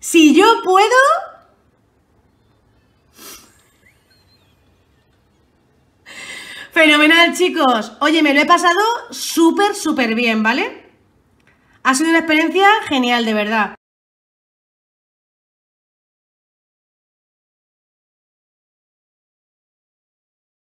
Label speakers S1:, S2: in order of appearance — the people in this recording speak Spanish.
S1: Si yo puedo... Fenomenal, chicos. Oye, me lo he pasado súper, súper bien, ¿vale? Ha sido una experiencia genial, de verdad.